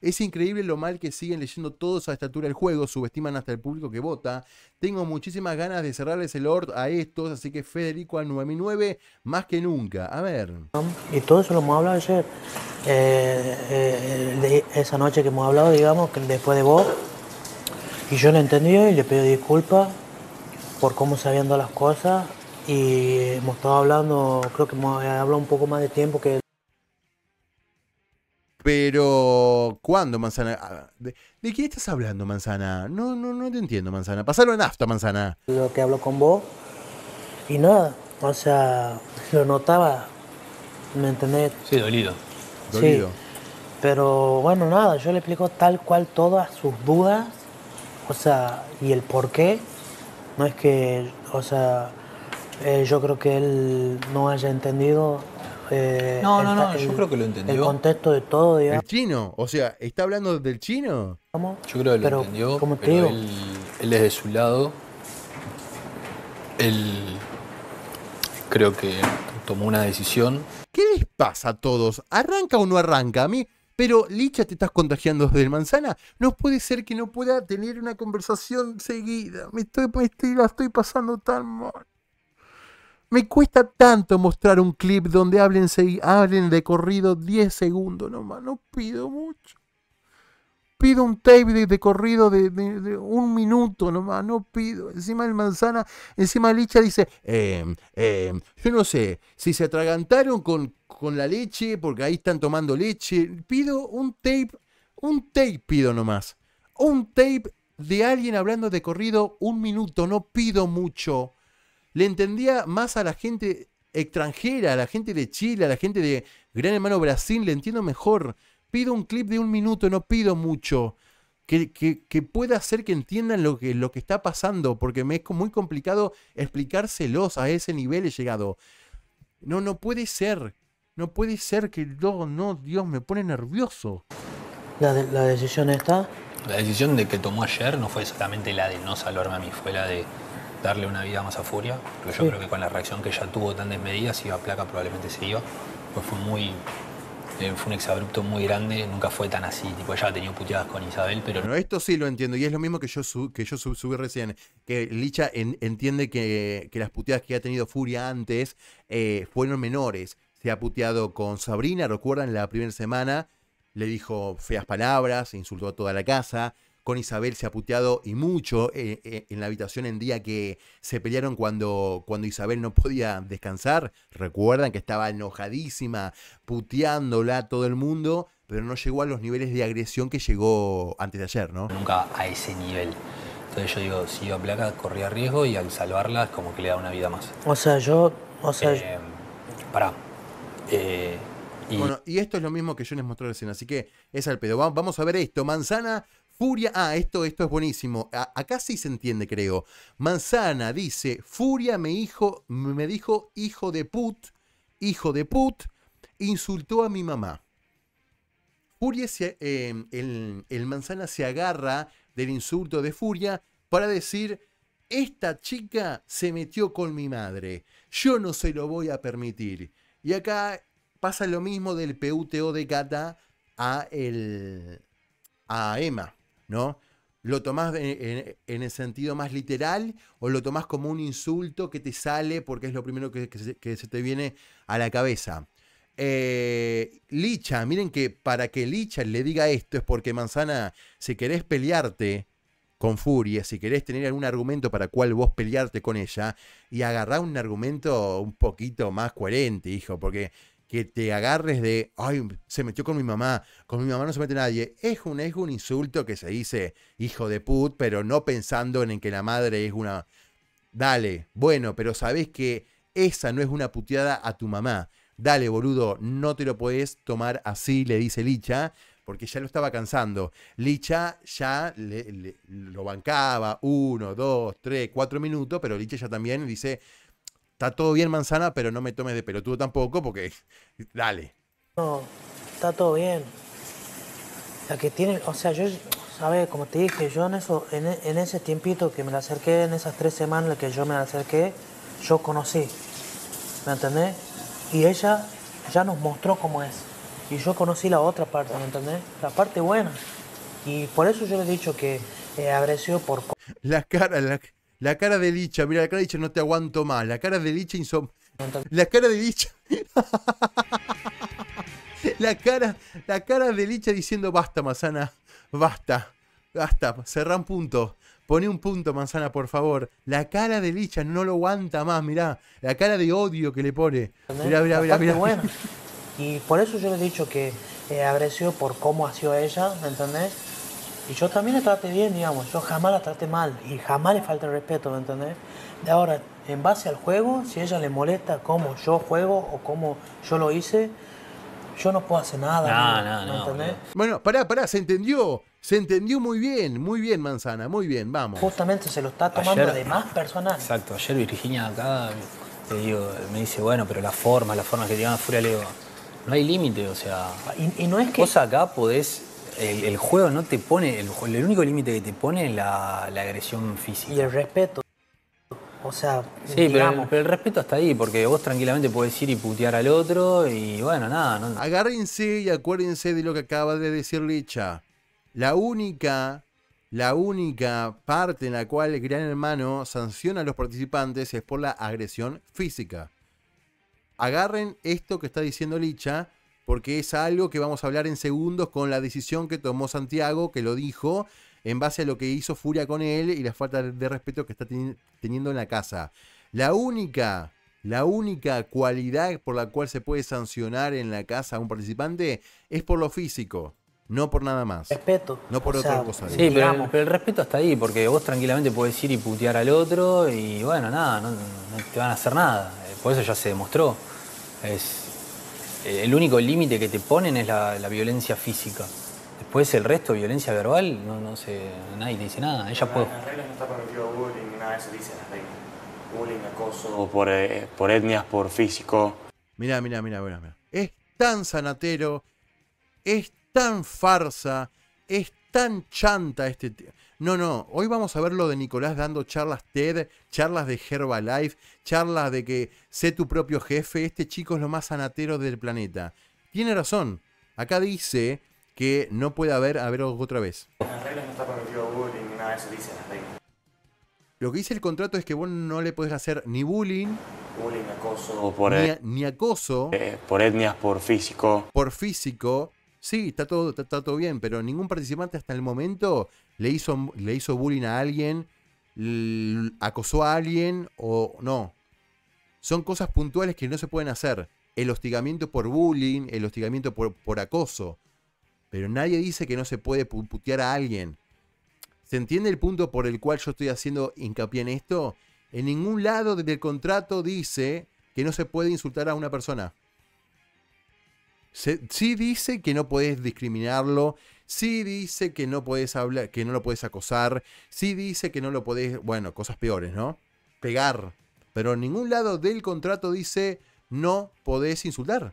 Es increíble lo mal que siguen leyendo todos a esta altura el juego, subestiman hasta el público que vota. Tengo muchísimas ganas de cerrarles el Lord a estos, así que Federico al 9009 más que nunca. A ver. Y todo eso lo hemos hablado ayer. Eh, eh, de esa noche que hemos hablado, digamos, que después de vos. Y yo lo entendí y le pido disculpas por cómo se habían dado las cosas. Y hemos estado hablando, creo que hemos hablado un poco más de tiempo que pero, ¿cuándo, manzana? ¿De, qué estás hablando, manzana? No, no, no te entiendo, manzana. Pasalo en afta, manzana. Lo que hablo con vos y nada, o sea, lo notaba, ¿me entendés? Sí, dolido. Dolido. Pero bueno, nada, yo le explico tal cual todas sus dudas, o sea, y el por qué. No es que, o sea, eh, yo creo que él no haya entendido eh, no, no, no, yo creo que lo entendió. El contexto de todo, digamos. ¿El chino? O sea, ¿está hablando del chino? Yo creo que lo entendió, pero Él, es de su lado. Él creo que tomó una decisión. ¿Qué les pasa a todos? ¿Arranca o no arranca? A mí... Pero Licha, te estás contagiando desde el manzana. No puede ser que no pueda tener una conversación seguida. Me estoy, me estoy estoy pasando tan mal. Me cuesta tanto mostrar un clip donde hablen, hablen de corrido 10 segundos nomás. No pido mucho. Pido un tape de, corrido de, un minuto nomás. No pido. Encima el manzana, encima Licha dice, em, em, yo no sé, si se atragantaron con, con la leche, porque ahí están tomando leche. Pido un tape, un tape pido nomás. Un tape de alguien hablando de corrido un minuto. No pido mucho le entendía más a la gente extranjera, a la gente de Chile, a la gente de Gran Hermano Brasil, le entiendo mejor. Pido un clip de un minuto, no pido mucho. Que, pueda hacer que entiendan lo que, lo que está pasando, porque me es muy complicado explicárselos a ese nivel he llegado. No, no puede ser. No puede ser que no, no, Dios, me pone nervioso. ¿La, decisión está? La decisión de que tomó ayer no fue solamente la de no salvarme a mí, fue la de darle una vida más a Furia, pero yo creo que con la reacción que ella tuvo tan desmedida, si iba a placa probablemente se iba, pues fue muy... Eh, fue un exabrupto muy grande, nunca fue tan así, tipo, ya ha tenido puteadas con Isabel, pero... esto sí lo entiendo, y es lo mismo que yo, que yo subí recién, que Licha entiende que, las puteadas que ha tenido Furia antes eh, fueron menores. Se ha puteado con Sabrina, recuerdan, la primera semana, le dijo feas palabras, insultó a toda la casa, con Isabel se ha puteado y mucho eh, eh, en la habitación en día que se pelearon cuando, cuando Isabel no podía descansar. Recuerdan que estaba enojadísima, puteándola a todo el mundo, pero no llegó a los niveles de agresión que llegó antes de ayer, ¿no? Nunca a ese nivel. Entonces yo digo, si iba placa, corría riesgo y al salvarla es como que le da una vida más. O sea, yo. O sea, eh, eh Bueno, y esto es lo mismo que yo les mostré recién, así que es al pedo. Vamos a ver esto. Manzana Furia, ah, esto, esto es buenísimo. acá sí se entiende, creo. Manzana dice, Furia me, hijo, me dijo hijo de put, hijo de put, insultó a mi mamá. Furia, se, em, el, manzana se agarra del insulto de Furia para decir, esta chica se metió con mi madre, yo no se lo voy a permitir. Y acá pasa lo mismo del PUTO de gata a, el, a Emma. ¿no? ¿Lo tomás en, el sentido más literal o lo tomás como un insulto que te sale porque es lo primero que, se, te viene a la cabeza? Eh, Licha, miren que para que Licha le diga esto es porque Manzana, si querés pelearte con Furia, si querés tener algún argumento para cual vos pelearte con ella y agarrar un argumento un poquito más coherente, hijo, porque que te agarres de, ay, se metió con mi mamá, con mi mamá no se mete nadie, es un, insulto que se dice hijo de put, pero no pensando en que la madre es una... Dale, bueno, pero sabes que esa no es una puteada a tu mamá. Dale, boludo, no te lo puedes tomar así, le dice Licha, porque ya lo estaba cansando. Licha ya lo bancaba uno, dos, tres, cuatro minutos, pero Licha ya también dice, está todo bien manzana, pero no me tomes de pelotudo tampoco, porque dale. No, está todo bien. La que tiene, o sea, yo, ¿sabes? Como te dije, yo en, eso, en, ese tiempito que me la acerqué, en esas tres semanas que yo me acerqué, yo conocí. ¿Me entendés? Y ella ya nos mostró cómo es. Y yo conocí la otra parte, ¿me entendés? La parte buena. Y por eso yo le he dicho que eh, agradeció por... la... Cara, la... La cara de Licha, mira, la cara de Licha no te aguanto más. La cara de Licha insom... La cara de Licha. la, cara, la cara de Licha diciendo basta, manzana, basta, basta, cerran punto. Pone un punto, manzana, por favor. La cara de Licha no lo aguanta más, mira La cara de odio que le pone. Mirá, mira. mira, Y por eso yo le he dicho que eh, por cómo ha sido ella, ¿entendés? Y yo también la traté bien, digamos, yo jamás la traté mal y jamás le falta el respeto, ¿me entendés? Ahora, en base al juego, si ella le molesta cómo yo juego o cómo yo lo hice, yo no puedo hacer nada. No, no, no, ¿entendés? Bueno, pará, pará, se entendió. Se entendió muy bien, muy bien, Manzana, muy bien, vamos. Justamente se lo está tomando de más personal. Exacto, ayer Virginia acá me dice, bueno, pero la forma, la forma que te llaman furia, no hay límite, o sea. Y, y no es que. Vos acá podés el, juego no te pone, el, único límite que te pone es la, agresión física. Y el respeto. O sea, sí, pero, el, respeto está ahí, porque vos tranquilamente podés ir y putear al otro y bueno, nada. Agárrense y acuérdense de lo que acaba de decir Licha. La única, la única parte en la cual el Gran Hermano sanciona a los participantes es por la agresión física. Agarren esto que está diciendo Licha porque es algo que vamos a hablar en segundos con la decisión que tomó Santiago, que lo dijo, en base a lo que hizo Furia con él y la falta de respeto que está teniendo en la casa. La única, la única cualidad por la cual se puede sancionar en la casa a un participante es por lo físico. No por nada más. Respeto. No por otra cosa. Sí, pero, el respeto está ahí, porque vos tranquilamente podés ir y putear al otro y bueno, nada, no, no te van a hacer nada. Por eso ya se demostró. Es, eh, el único límite que te ponen es la, violencia física. Después el resto, violencia verbal, no, no sé, nadie te dice nada. Ella puede... Las reglas no está permitido bullying, nada de eso dicen las reglas. Bullying, acoso. O por, eh, por etnias, por físico. Mirá, mirá, mirá, mirá, Es tan sanatero, es tan farsa, es tan chanta este... No, no, hoy vamos a ver lo de Nicolás dando charlas TED, charlas de Herbalife, charlas de que sé tu propio jefe, este chico es lo más sanatero del planeta. Tiene razón, acá dice que no puede haber, a otra vez. no está bullying Lo que dice el contrato es que vos no le podés hacer ni bullying, bullying acoso, ni, e- acoso, eh, por etnias, por físico, por físico, Sí, está todo, está, todo bien, pero ningún participante hasta el momento le hizo, le hizo bullying a alguien, acosó a alguien o no. Son cosas puntuales que no se pueden hacer. El hostigamiento por bullying, el hostigamiento por acoso. Pero nadie dice que no se puede putear a alguien. ¿Se entiende el punto por el cual yo estoy haciendo hincapié en esto? En ningún lado del contrato dice que no se puede insultar a una persona. Si sí dice que no podés discriminarlo, sí dice que no puedes hablar, que no lo puedes acosar, sí dice que no lo podés, bueno, cosas peores, ¿no? Pegar. Pero en ningún lado del contrato dice no podés insultar.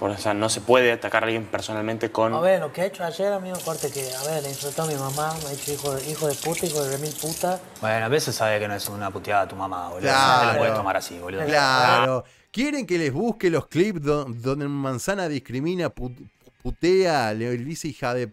o sea, no se puede atacar a alguien personalmente con... A ver, lo que ha he hecho ayer, amigo, corte que, a ver, le insultó a mi mamá, me ha dicho hijo de, puta, hijo de mil puta. Bueno, a veces sabe que no es una puteada tu mamá, boludo. Claro. te lo puedes tomar así, boludo. Claro. ¿Quieren que les busque los clips donde Manzana discrimina, putea, le dice hija de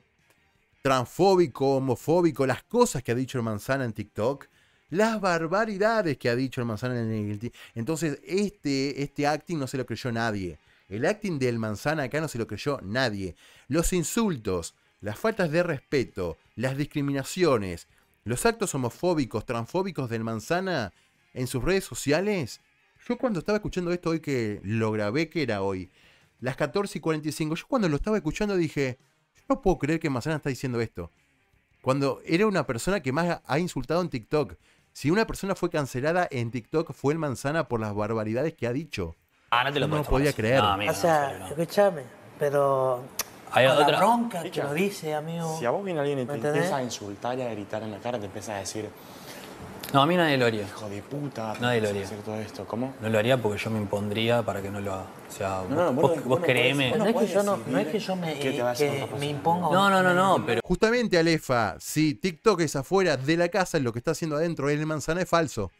transfóbico, homofóbico, las cosas que ha dicho el Manzana en TikTok? Las barbaridades que ha dicho el Manzana en el Entonces, este, este acting no se lo creyó nadie. El acting del Manzana acá no se lo creyó nadie. Los insultos, las faltas de respeto, las discriminaciones, los actos homofóbicos, transfóbicos del Manzana en sus redes sociales yo cuando estaba escuchando esto hoy que lo grabé, que era hoy, las 14 y 45, yo cuando lo estaba escuchando dije, yo no puedo creer que Manzana está diciendo esto. Cuando era una persona que más ha insultado en TikTok. Si una persona fue cancelada en TikTok fue el Manzana por las barbaridades que ha dicho. Ah, no lo podía creer. o sea, pero hay otra la bronca que lo dice, amigo. Si a vos viene alguien y te empieza a insultar y a gritar en la cara, te empieza a decir, no, a mí nadie lo haría. Hijo de puta. Nadie lo haría. ¿Cómo? No lo haría porque yo me impondría para que no lo haga. sea, no, no, vos, no, créeme. No, es que yo, me, que eh, me imponga. No, no, no, no, pero... Justamente, Alefa, si TikTok es afuera de la casa, lo que está haciendo adentro en el manzana es falso.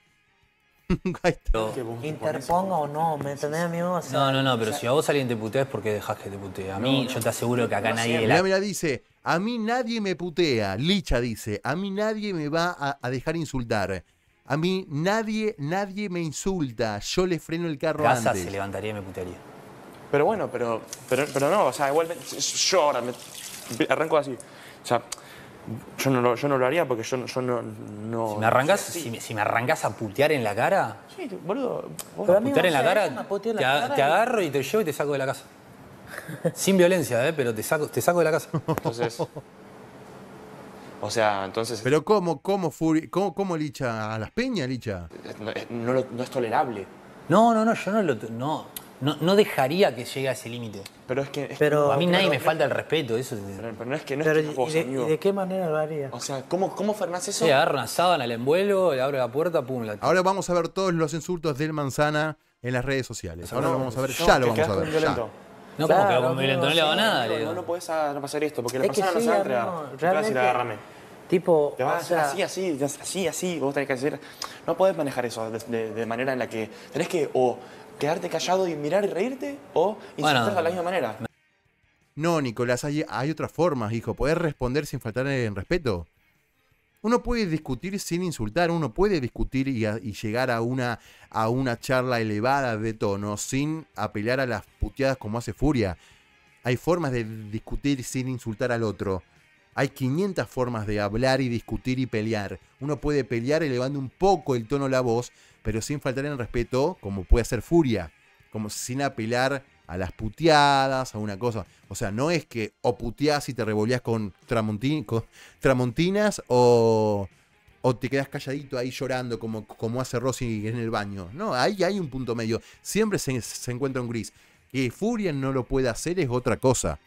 Interponga o no, ¿me entendés, amigo? O no, no, no, pero si a vos alguien te putea es porque dejás que te putee. A mí, yo te aseguro que acá nadie... La... Mira, mira, dice... A mí nadie me putea, Licha dice, a mí nadie me va a, dejar insultar. A mí nadie, nadie me insulta, yo le freno el carro Gaza se levantaría y me putearía. Pero bueno, pero, pero, no, o sea, igual yo ahora me arranco así. O sea, yo no lo, yo no lo haría porque yo, no- no, Si me arrancas, si, me- arrancas a putear en la cara, Sí, boludo. putear en la cara, te agarro y te llevo y te saco de la casa. Sin violencia, ¿eh? pero te saco, te saco de la casa. Entonces. O sea, entonces. Pero ¿cómo, cómo, furi, cómo, licha a las peñas, licha? Eh, no, es tolerable. No, no, no, yo no lo. No, no, dejaría que llegue a ese límite. Pero es que. pero, a mí nadie me falta el respeto, eso. Pero, no es que no es que vos, de, qué manera lo haría? O sea, ¿cómo, cómo Fernández eso? Sí, una sábana, le envuelo, le abro la puerta, pum, Ahora vamos a ver todos los insultos del manzana en las redes sociales. Ahora lo vamos a ver, ya lo vamos a ver. No, como que como violento, no le hago nada. Le digo. No, no puedes no pasar esto, porque la es persona no se va a entregar. te vas a decir, agárrame. Tipo, te vas a hacer así, así, así, así. Vos tenés que decir, no podés manejar eso de, de, manera en la que tenés que o quedarte callado y mirar y reírte o insultar bueno, de la misma manera. No, Nicolás, hay, hay otras formas, hijo. Podés responder sin faltar en respeto. Uno puede discutir sin insultar, uno puede discutir y, llegar a una, a una charla elevada de tono sin apelar a las puteadas como hace Furia. Hay formas de discutir sin insultar al otro. Hay 500 formas de hablar y discutir y pelear. Uno puede pelear elevando un poco el tono la voz, pero sin faltar en respeto, como puede hacer Furia, como sin apelar a las puteadas, a una cosa. O sea, no es que o puteás y te revolías con, tramontinas o, te quedas calladito ahí llorando como, como hace Rossi en el baño. No, ahí hay un punto medio. Siempre se, encuentra un gris. Que Furia no lo pueda hacer es otra cosa.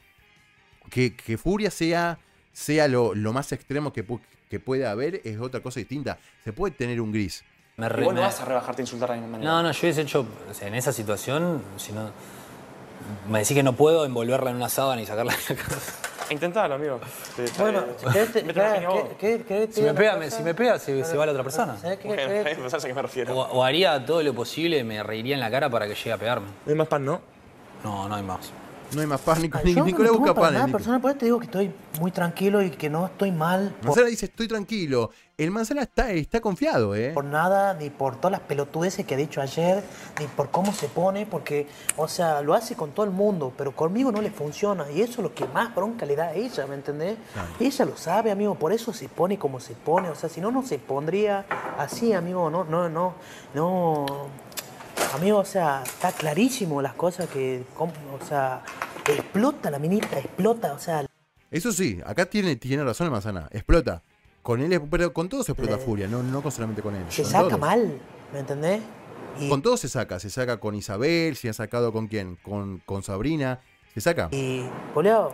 Que, Furia sea, sea lo, más extremo que, que pueda haber es otra cosa distinta. Se puede tener un gris. no vas a rebajarte a insultar de ninguna manera. No, no, yo he hecho, en esa situación, si no, me decís que no puedo envolverla en una sábana y sacarla de la casa. Intentalo, amigo. bueno, si me pega, si me pega, se, va la otra persona. ¿Sabes a qué me refiero? O, haría todo lo posible, me reiría en la cara para que llegue a pegarme. ¿No hay más pan, no? No, no hay más. No hay más pánico. Ni, ah, Nicolás no busca pánico. Nada, persona, por te digo que estoy muy tranquilo y que no estoy mal. Manzana dice estoy tranquilo. El Manzana está, está confiado, ¿eh? Por nada, ni por todas las pelotudeces que ha dicho ayer, ni por cómo se pone, porque, o sea, lo hace con todo el mundo, pero conmigo no le funciona. Y eso es lo que más bronca le da a ella, ¿me entendés? Ella lo sabe, amigo, por eso se pone como se pone. O sea, si no, no se pondría así, amigo. No, no, no, no amigo, o sea, está clarísimo las cosas que, o sea, explota la minita, explota, o sea. Eso sí, acá tiene, tiene razón la manzana, explota. Con él, pero con todo se explota furia, no, no solamente con él. Se saca mal, ¿me entendés? con todo se saca, se saca con Isabel, se ha sacado con quién, con, con Sabrina, se saca. Y,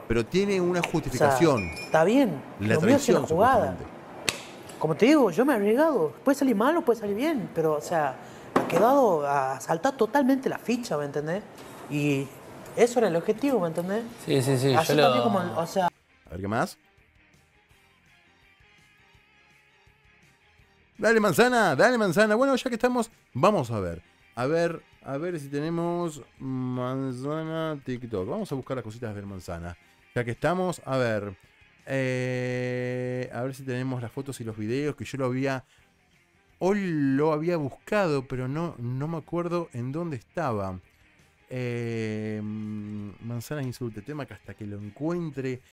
pero tiene una justificación. está bien, la lo es jugada. Como te digo, yo me he arriesgado. Puede salir mal o puede salir bien, pero, o sea, quedado a saltar totalmente la ficha, ¿me entendés? Y eso era el objetivo, ¿me entendés? Sí, sí, sí. como, o sea... A ver, ¿qué más? Dale, manzana, dale, manzana. Bueno, ya que estamos, vamos a ver. A ver, a ver si tenemos manzana TikTok. Vamos a buscar las cositas de manzana. Ya que estamos, a ver. Eh, a ver si tenemos las fotos y los videos que yo lo había Hoy lo había buscado, pero no, no me acuerdo en dónde estaba. Eh, mm, manzana insulte tema que hasta que lo encuentre